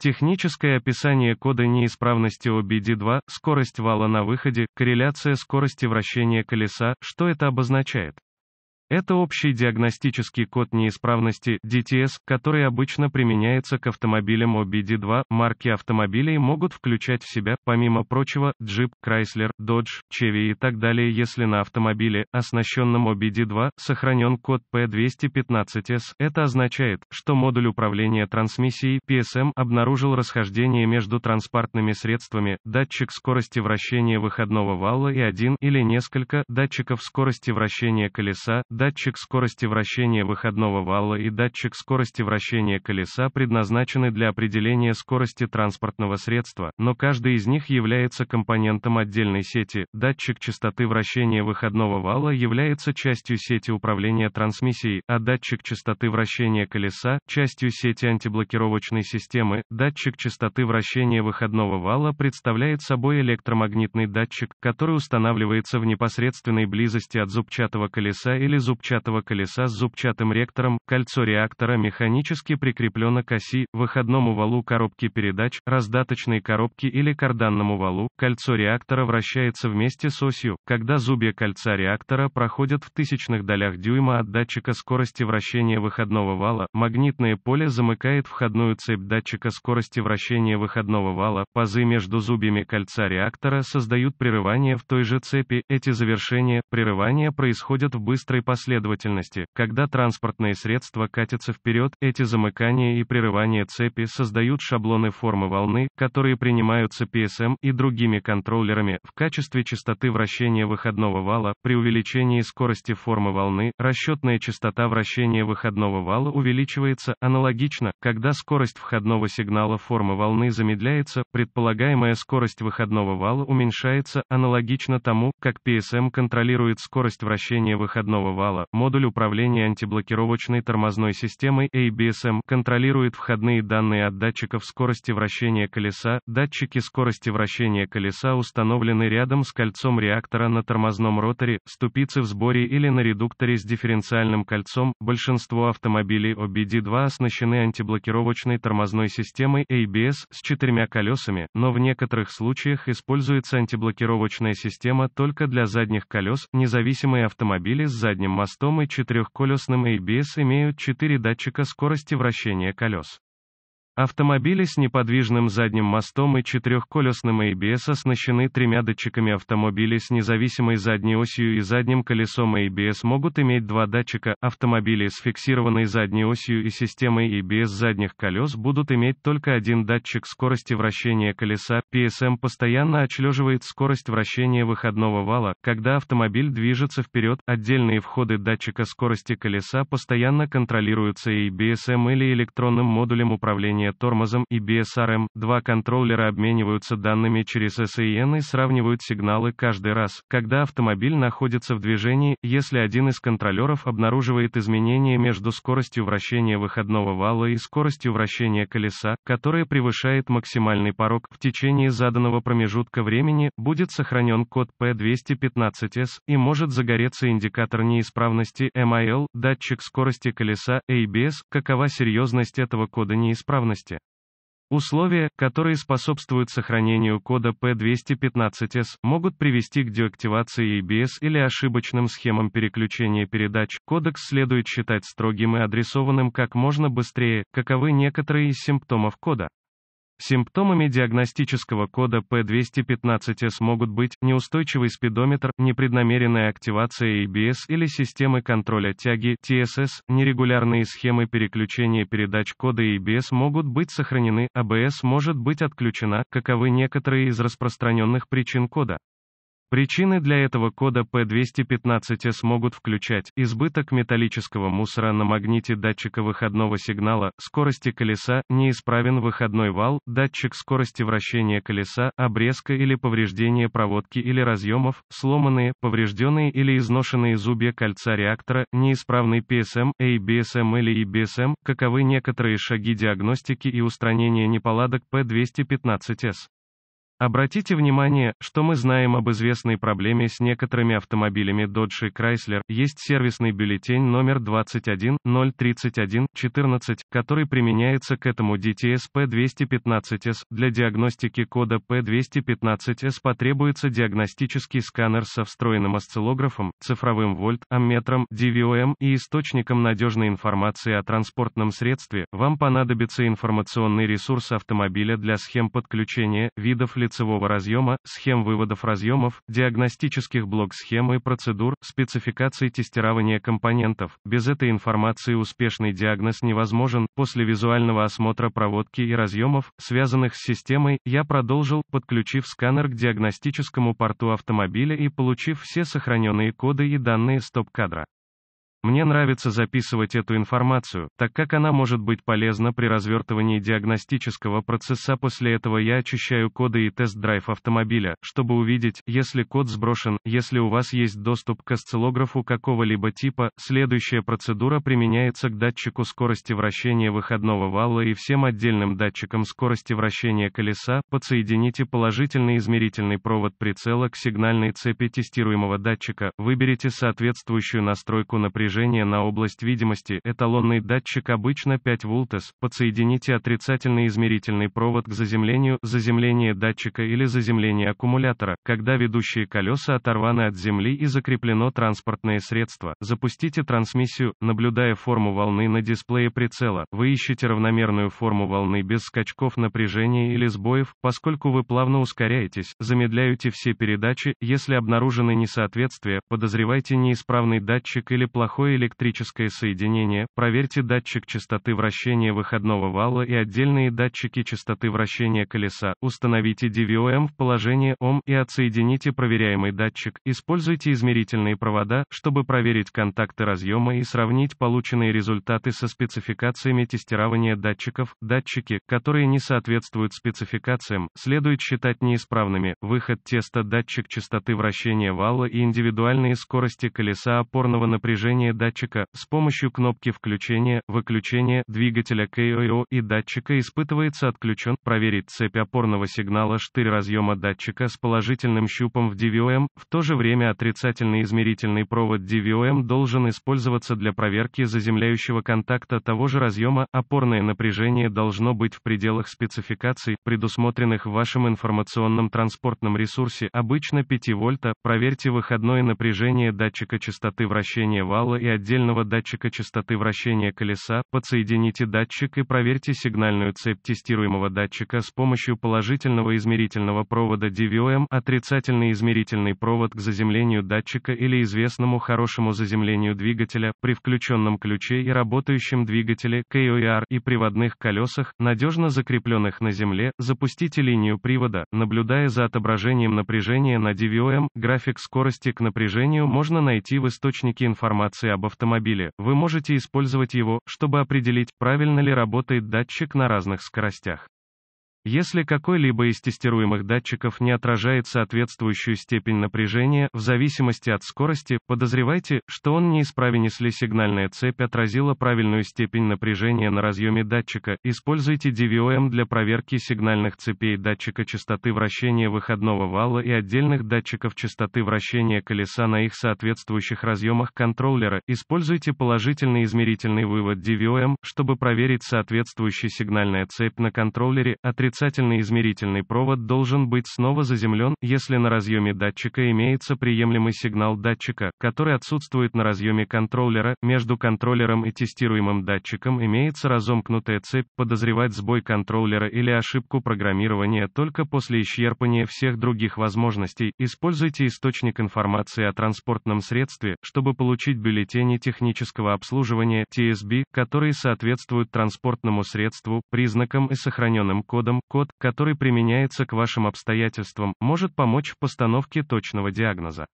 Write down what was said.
Техническое описание кода неисправности OBD2, скорость вала на выходе, корреляция скорости вращения колеса, что это обозначает? Это общий диагностический код неисправности DTS, который обычно применяется к автомобилям OBD2. Марки автомобилей могут включать в себя, помимо прочего, Jeep, Chrysler, Dodge, Chevy и так далее, если на автомобиле, оснащенном OBD2, сохранен код P215S. Это означает, что модуль управления трансмиссией PSM эм, обнаружил расхождение между транспортными средствами, датчик скорости вращения выходного вала и один или несколько датчиков скорости вращения колеса, датчик скорости вращения выходного вала и датчик скорости вращения колеса предназначены для определения скорости транспортного средства, но каждый из них является компонентом отдельной сети. Датчик частоты вращения выходного вала является частью сети управления трансмиссией, а датчик частоты вращения колеса – частью сети антиблокировочной системы. Датчик частоты вращения выходного вала представляет собой электромагнитный датчик, который устанавливается в непосредственной близости от зубчатого колеса или зубчатого колеса с зубчатым ректором, кольцо реактора механически прикреплено к оси, выходному валу коробки передач, раздаточной коробки или карданному валу, кольцо реактора вращается вместе с осью, когда зубья кольца реактора проходят в тысячных долях дюйма от датчика скорости вращения выходного вала, магнитное поле замыкает входную цепь датчика скорости вращения выходного вала, пазы между зубьями кольца реактора создают прерывание в той же цепи, эти завершения, прерывания происходят в быстрой последовательности последовательности, когда транспортные средства катятся вперед, эти замыкания и прерывания цепи создают шаблоны формы волны, которые принимаются PSM и другими контроллерами в качестве частоты вращения выходного вала. При увеличении скорости формы волны, расчетная частота вращения выходного вала увеличивается, аналогично, когда скорость входного сигнала формы волны замедляется, предполагаемая скорость выходного вала уменьшается, аналогично тому, как PSM контролирует скорость вращения выходного вала, интервала. Модуль управления антиблокировочной тормозной системой ABSM контролирует входные данные от датчиков скорости вращения колеса. Датчики скорости вращения колеса установлены рядом с кольцом реактора на тормозном роторе, ступице в сборе или на редукторе с дифференциальным кольцом. Большинство автомобилей OBD2 оснащены антиблокировочной тормозной системой ABS с четырьмя колесами, но в некоторых случаях используется антиблокировочная система только для задних колес, независимые автомобили с задним средним мостом и четырехколесным ABS имеют четыре датчика скорости вращения колес. Автомобили с неподвижным задним мостом и четырехколесным ABS оснащены тремя датчиками автомобили с независимой задней осью и задним колесом ABS могут иметь два датчика, автомобили с фиксированной задней осью и системой ABS задних колес будут иметь только один датчик скорости вращения колеса, PSM постоянно отслеживает скорость вращения выходного вала, когда автомобиль движется вперед, отдельные входы датчика скорости колеса постоянно контролируются ABSM или электронным модулем управления управления тормозом и BSRM. Два контроллера обмениваются данными через SAN и сравнивают сигналы каждый раз, когда автомобиль находится в движении, если один из контроллеров обнаруживает изменения между скоростью вращения выходного вала и скоростью вращения колеса, которая превышает максимальный порог в течение заданного промежутка времени, будет сохранен код P215S и может загореться индикатор неисправности MIL, датчик скорости колеса, ABS, какова серьезность этого кода неисправности безопасности. Условия, которые способствуют сохранению кода P215S, могут привести к деактивации ABS или ошибочным схемам переключения передач. Кодекс следует считать строгим и адресованным как можно быстрее, каковы некоторые из симптомов кода. Симптомами диагностического кода P215S могут быть неустойчивый спидометр, непреднамеренная активация ABS или системы контроля тяги TSS, нерегулярные схемы переключения передач кода ABS могут быть сохранены, ABS а может быть отключена, каковы некоторые из распространенных причин кода. Причины для этого кода P215S могут включать избыток металлического мусора на магните датчика выходного сигнала, скорости колеса, неисправен выходной вал, датчик скорости вращения колеса, обрезка или повреждение проводки или разъемов, сломанные, поврежденные или изношенные зубья кольца реактора, неисправный PSM, ABSM или EBSM, каковы некоторые шаги диагностики и устранения неполадок P215S. Обратите внимание, что мы знаем об известной проблеме с некоторыми автомобилями Dodge и Chrysler. Есть сервисный бюллетень номер 21031-14, который применяется к этому DTS P215S. Для диагностики кода P215S потребуется диагностический сканер со встроенным осциллографом, цифровым вольт-амметром, DVOM и источником надежной информации о транспортном средстве. Вам понадобится информационный ресурс автомобиля для схем подключения, видов лиц лицевого разъема, схем выводов разъемов, диагностических блок-схем и процедур, спецификации тестирования компонентов. Без этой информации успешный диагноз невозможен. После визуального осмотра проводки и разъемов, связанных с системой, я продолжил, подключив сканер к диагностическому порту автомобиля и получив все сохраненные коды и данные стоп-кадра. Мне нравится записывать эту информацию, так как она может быть полезна при развертывании диагностического процесса. После этого я очищаю коды и тест-драйв автомобиля, чтобы увидеть, если код сброшен, если у вас есть доступ к осциллографу какого-либо типа. Следующая процедура применяется к датчику скорости вращения выходного вала и всем отдельным датчикам скорости вращения колеса. Подсоедините положительный измерительный провод прицела к сигнальной цепи тестируемого датчика, выберите соответствующую настройку напряжения напряжение на область видимости, эталонный датчик обычно 5 вултес, подсоедините отрицательный измерительный провод к заземлению, заземление датчика или заземление аккумулятора, когда ведущие колеса оторваны от земли и закреплено транспортное средство, запустите трансмиссию, наблюдая форму волны на дисплее прицела, вы ищете равномерную форму волны без скачков напряжения или сбоев, поскольку вы плавно ускоряетесь, замедляете все передачи, если обнаружены несоответствия, подозревайте неисправный датчик или плохой плохое электрическое соединение, проверьте датчик частоты вращения выходного вала и отдельные датчики частоты вращения колеса, установите DVOM в положение ОМ и отсоедините проверяемый датчик, используйте измерительные провода, чтобы проверить контакты разъема и сравнить полученные результаты со спецификациями тестирования датчиков, датчики, которые не соответствуют спецификациям, следует считать неисправными, выход теста датчик частоты вращения вала и индивидуальные скорости колеса опорного напряжения положение датчика, с помощью кнопки включения-выключения двигателя КОО и датчика испытывается отключен, проверить цепь опорного сигнала штырь разъема датчика с положительным щупом в DVOM, в то же время отрицательный измерительный провод DVOM должен использоваться для проверки заземляющего контакта того же разъема, опорное напряжение должно быть в пределах спецификаций, предусмотренных в вашем информационном транспортном ресурсе, обычно 5 вольта, проверьте выходное напряжение датчика частоты вращения вала и отдельного датчика частоты вращения колеса, подсоедините датчик и проверьте сигнальную цепь тестируемого датчика с помощью положительного измерительного провода DVOM, отрицательный измерительный провод к заземлению датчика или известному хорошему заземлению двигателя, при включенном ключе и работающем двигателе, KOER, и приводных колесах, надежно закрепленных на земле, запустите линию привода, наблюдая за отображением напряжения на DVOM, график скорости к напряжению можно найти в источнике информации информации об автомобиле, вы можете использовать его, чтобы определить, правильно ли работает датчик на разных скоростях. Если какой-либо из тестируемых датчиков не отражает соответствующую степень напряжения, в зависимости от скорости, подозревайте, что он неисправен если сигнальная цепь отразила правильную степень напряжения на разъеме датчика. Используйте DVOM для проверки сигнальных цепей датчика частоты вращения выходного вала и отдельных датчиков частоты вращения колеса на их соответствующих разъемах контроллера. Используйте положительный измерительный вывод DVOM, чтобы проверить соответствующую сигнальная цепь на контроллере, отрезать отрицательный измерительный провод должен быть снова заземлен, если на разъеме датчика имеется приемлемый сигнал датчика, который отсутствует на разъеме контроллера, между контроллером и тестируемым датчиком имеется разомкнутая цепь, подозревать сбой контроллера или ошибку программирования только после исчерпания всех других возможностей, используйте источник информации о транспортном средстве, чтобы получить бюллетени технического обслуживания, TSB, которые соответствуют транспортному средству, признакам и сохраненным кодам, код, который применяется к вашим обстоятельствам, может помочь в постановке точного диагноза.